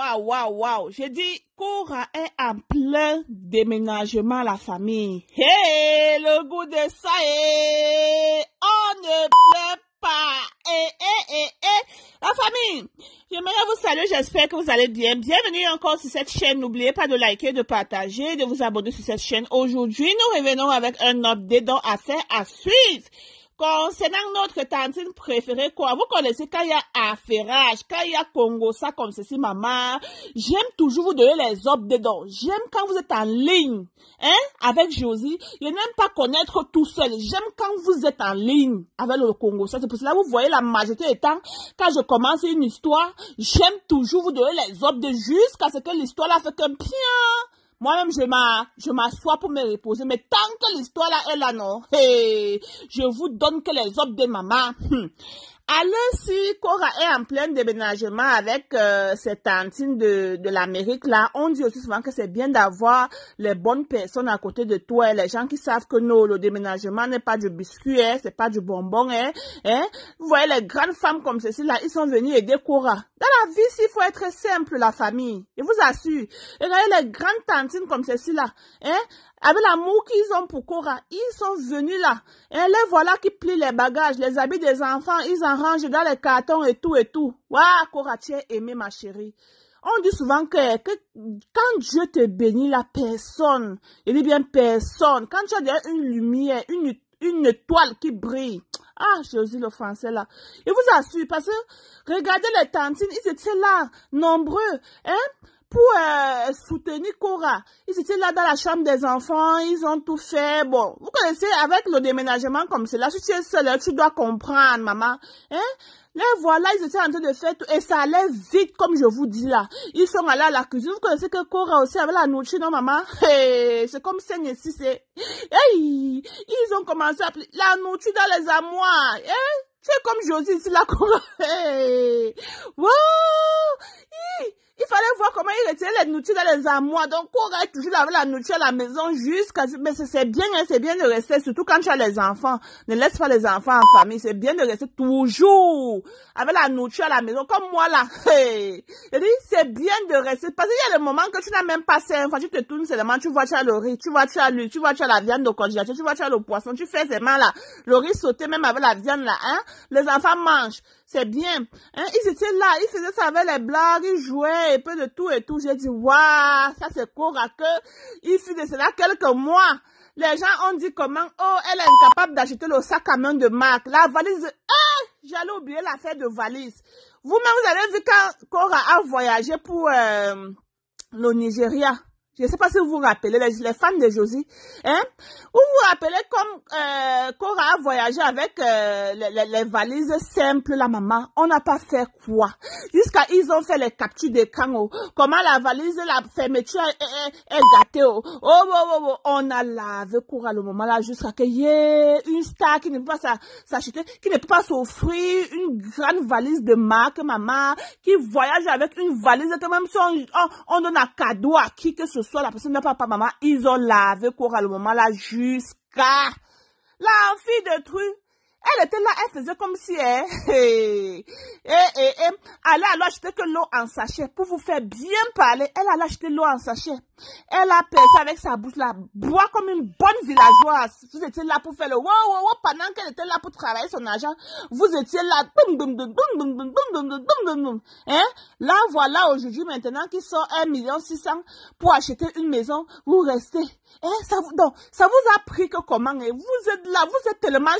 Waouh, waouh, waouh. J'ai dit, courant est en plein déménagement, la famille. Hé, le goût de ça, est, on ne pleut pas. Hé, eh, hé, eh, hé, eh, hé. La famille, j'aimerais vous saluer. J'espère que vous allez bien. Bienvenue encore sur cette chaîne. N'oubliez pas de liker, de partager, de vous abonner sur cette chaîne. Aujourd'hui, nous revenons avec un update à affaire à suivre. Concernant notre tantine préférée, quoi, vous connaissez quand il y a affaire, quand il y a Congo, ça comme ceci, maman. J'aime toujours vous donner les dedans. J'aime quand vous êtes en ligne, hein, avec Josie. Je n'aime pas connaître tout seul. J'aime quand vous êtes en ligne avec le Congo. Ça, c'est pour cela que vous voyez la majorité des temps, quand je commence une histoire, j'aime toujours vous donner les de jusqu'à ce que l'histoire là, fait que bien moi-même, je m'assois pour me reposer. Mais tant que l'histoire là est là, non. je vous donne que les hommes de maman. Hmm. Alors, si Cora est en plein déménagement avec euh, ses tantines de, de l'Amérique, là, on dit aussi souvent que c'est bien d'avoir les bonnes personnes à côté de toi, hein. les gens qui savent que non, le déménagement n'est pas du biscuit, hein. c'est pas du bonbon. Hein. hein, Vous voyez, les grandes femmes comme ceci, là, ils sont venus aider Cora. Dans la vie, s'il faut être simple, la famille. Je vous assure. vous voyez, les grandes tantines comme ceci, là. Hein, avec l'amour qu'ils ont pour Cora, ils sont venus là. Et les voilà qui plient les bagages, les habits des enfants, ils en rangent dans les cartons et tout et tout. Waouh, Cora, tu es aimée, ma chérie. On dit souvent que, quand Dieu te bénit, la personne, il dit bien personne, quand tu as une lumière, une, une étoile qui brille, ah, Jésus le français là. Il vous assure, parce que regardez les tantines, ils étaient là, nombreux. Hein? pour euh, soutenir Cora. Ils étaient là dans la chambre des enfants, ils ont tout fait. Bon, vous connaissez, avec le déménagement comme cela. si tu es seule, tu dois comprendre, maman. Hein? Les voilà, ils étaient en train de faire tout. Et ça allait vite, comme je vous dis là. Ils sont allés à la cuisine. Vous connaissez que Cora aussi avait la nourriture, non, maman? Hey, c'est comme ça, c'est... Hein. Hey, ils ont commencé à... La nourriture dans les armoires. Hein c'est comme Josie c'est la Cora. Hey, wow! Il fallait voir comment il retirait les nourritures dans les armoires. Donc, on toujours avec la nourriture à la maison jusqu'à... Mais c'est bien, hein, c'est bien de rester, surtout quand tu as les enfants. Ne laisse pas les enfants en famille. C'est bien de rester toujours avec la nourriture à la maison. Comme moi, là. c'est bien de rester. Parce qu'il y a des moments que tu n'as même pas cinq fois, tu te tournes seulement, tu vois, tu as le riz, tu vois, tu as l'huile, tu vois, tu as la viande de congélateur, tu vois, tu as le poisson, tu fais seulement, là, le riz sauté même avec la viande, là, hein. Les enfants mangent. C'est bien. Hein? Ils étaient là, ils faisaient ça avec les blagues, ils jouaient un peu de tout et tout. J'ai dit, waouh, ça c'est Cora que Ici de cela, quelques mois, les gens ont dit comment, oh, elle est incapable d'acheter le sac à main de marque. La valise, hein, j'allais oublier l'affaire de valise. Vous-même, vous avez vu quand Cora a voyagé pour euh, le Nigeria. Je ne sais pas si vous vous rappelez, les, fans de Josie. Hein? Vous vous rappelez comme euh, Cora a voyagé avec euh, les, valises simples, la maman. On n'a pas fait quoi Jusqu'à ils ont fait les captures de Kango. Oh. Comment la valise, la fermeture est, gâtée. Oh. oh, oh, oh, oh, On a lavé Cora le moment là jusqu'à que une star qui ne peut pas s'acheter, qui ne peut pas s'offrir une grande valise de marque, maman, qui voyage avec une valise que même si on, on, on donne un cadeau à qui que ce soit soit la personne n'a pas papa-maman, ils ont lavé moment là jusqu'à la fille détruite. Elle était là, elle faisait comme si elle, eh, eh, elle allait acheter que l'eau en sachet pour vous faire bien parler. Elle allait acheter l'eau en sachet. Elle a percé avec sa bouche là, boit comme une bonne villageoise. Vous étiez là pour faire le wow, wow, wow, pendant qu'elle était là pour travailler son argent. Vous étiez là, boum Là, voilà aujourd'hui maintenant qu'ils sont 1 million 600 pour acheter une maison. Vous restez. Hein? Ça vous, donc, ça vous a pris que comment? Et vous êtes là, vous êtes tellement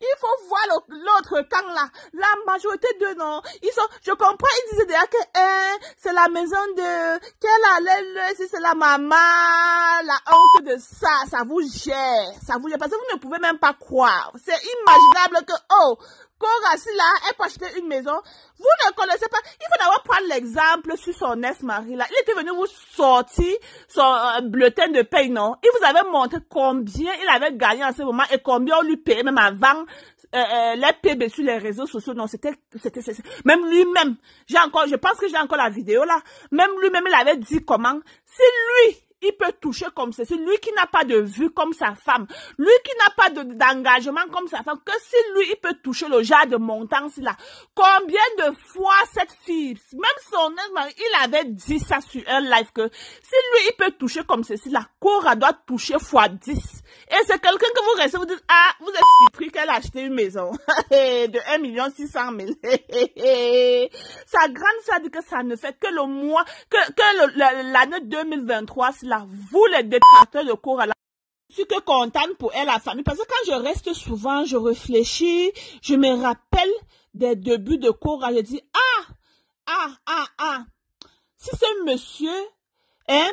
il faut voir l'autre camp là. La majorité de non. Ils sont, je comprends, ils disaient déjà que, hein, c'est la maison de, qu'elle allait, si c'est la maman, la honte de ça, ça vous gère, ça vous gère. Parce que vous ne pouvez même pas croire. C'est imaginable que, oh, Corassi là, elle peut acheter une maison. Vous ne connaissez pas. Il faut d'abord prendre l'exemple sur son ex-mari là. Il était venu vous sortir son euh, bulletin de paye, non? Il vous avait montré combien il avait gagné en ce moment et combien on lui payait même avant euh, euh les PB sur les réseaux sociaux. Non, c'était, c'était, même lui-même. J'ai encore, je pense que j'ai encore la vidéo là. Même lui-même, il avait dit comment. C'est lui il peut toucher comme ceci. Lui qui n'a pas de vue comme sa femme, lui qui n'a pas d'engagement comme sa femme, que si lui, il peut toucher le genre de montant là. Combien de fois cette fille, même son mari, il avait dit ça sur un live que si lui, il peut toucher comme ceci la Cora doit toucher fois 10. Et c'est quelqu'un que vous restez, vous dites, ah, vous êtes surpris qu'elle a acheté une maison de 1 million 600 000. Sa grande sœur dit que ça ne fait que le mois, que, que l'année 2023, cela vous les détracteurs de cours à la je suis que contente pour elle, la famille. Parce que quand je reste souvent, je réfléchis, je me rappelle des débuts de cours, je dis, ah, ah, ah, ah, si ce monsieur, hein,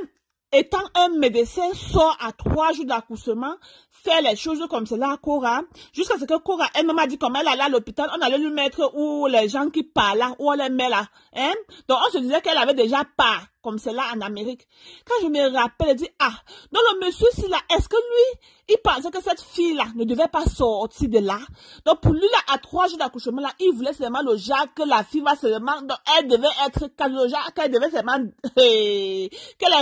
étant un médecin, sort à trois jours d'accouchement, fait les choses comme cela à Cora, jusqu'à ce que Cora, elle m'a dit comme elle allait à l'hôpital, on allait lui mettre où les gens qui parlent, où on les met là, hein. Donc, on se disait qu'elle avait déjà pas comme c'est là en Amérique. Quand je me rappelle, je dis, ah, donc le monsieur si là, est-ce que lui, il pensait que cette fille-là ne devait pas sortir de là? Donc pour lui, là, à trois jours d'accouchement, là, il voulait seulement le Jacques, que la fille va seulement, donc elle devait être, quand le Jacques, qu'elle devait seulement, que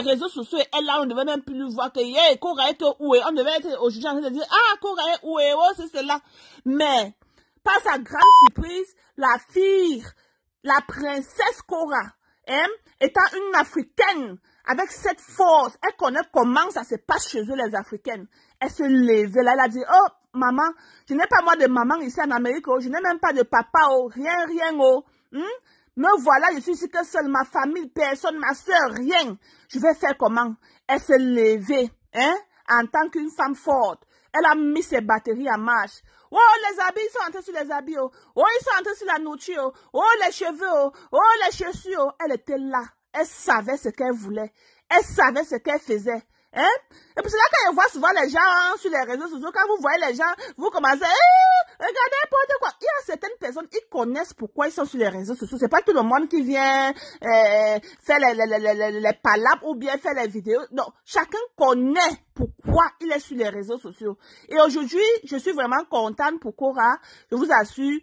les réseaux sociaux, elle, là, on ne devait même plus lui voir que, yeah, est où est? On devait être au en train de dire, ah, est où est? Oh, c'est cela. Mais, par sa grande surprise, la fille, la princesse Cora, étant une Africaine, avec cette force, elle connaît comment ça se passe chez eux, les Africaines. Elle se lève, elle a dit, oh, maman, je n'ai pas moi de maman ici en Amérique, oh, je n'ai même pas de papa, oh, rien, rien, oh. Hmm? Me voilà, je suis ici que seule ma famille, personne, ma soeur, rien. Je vais faire comment? Elle se lève hein, en tant qu'une femme forte. Elle a mis ses batteries à marche. Oh, les habits, ils sont entrés sur les habits. Oh, oh ils sont entrés sur la nourriture. Oh, oh les cheveux. Oh, oh les chaussures. Elle était là. Elle savait ce qu'elle voulait. Elle savait ce qu'elle faisait. Hein? Et puis c'est là quand voit souvent les gens sur les réseaux sociaux, quand vous voyez les gens, vous commencez, hein? Regardez n'importe quoi. Il y a certaines personnes, ils connaissent pourquoi ils sont sur les réseaux sociaux. C'est pas tout le monde qui vient euh, faire les, les, les, les, palabres ou bien faire les vidéos. Non, chacun connaît pourquoi il est sur les réseaux sociaux. Et aujourd'hui, je suis vraiment contente pour Cora. Je vous assure,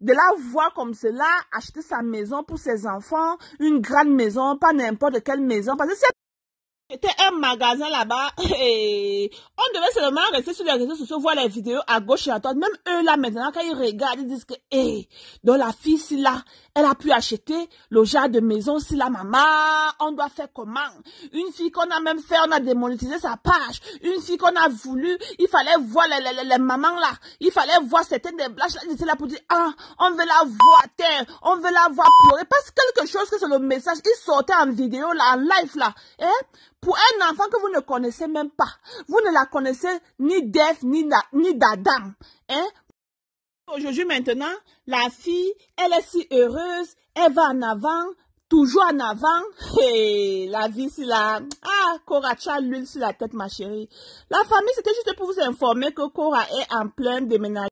de la voir comme cela, acheter sa maison pour ses enfants, une grande maison, pas n'importe quelle maison, parce que c'était un magasin là-bas et on devait seulement rester sur les réseaux sociaux, voir les vidéos à gauche et à droite. Même eux là maintenant, quand ils regardent, ils disent que, hé, eh, hey, dans la fille, si là, elle a pu acheter le jardin de maison, si la maman, on doit faire comment? Une fille qu'on a même fait, on a démonétisé sa page. Une fille qu'on a voulu, il fallait voir les, les, les, mamans là. Il fallait voir certaines des blagues là. Ils étaient là pour dire, ah, on veut la voir terre, on veut la voir pleurer. Parce que quelque chose que c'est le message, ils sortaient en vidéo là, en live là. Hein? pour un enfant que vous ne connaissez même pas. Vous ne la connaissez ni d'Eve, ni, ni d'Adam. Hein? Aujourd'hui, maintenant, la fille, elle est si heureuse, elle va en avant, toujours en avant. Et la vie, c'est la... Ah, Cora, tu as l'huile sur la tête, ma chérie. La famille, c'était juste pour vous informer que Cora est en plein déménagement.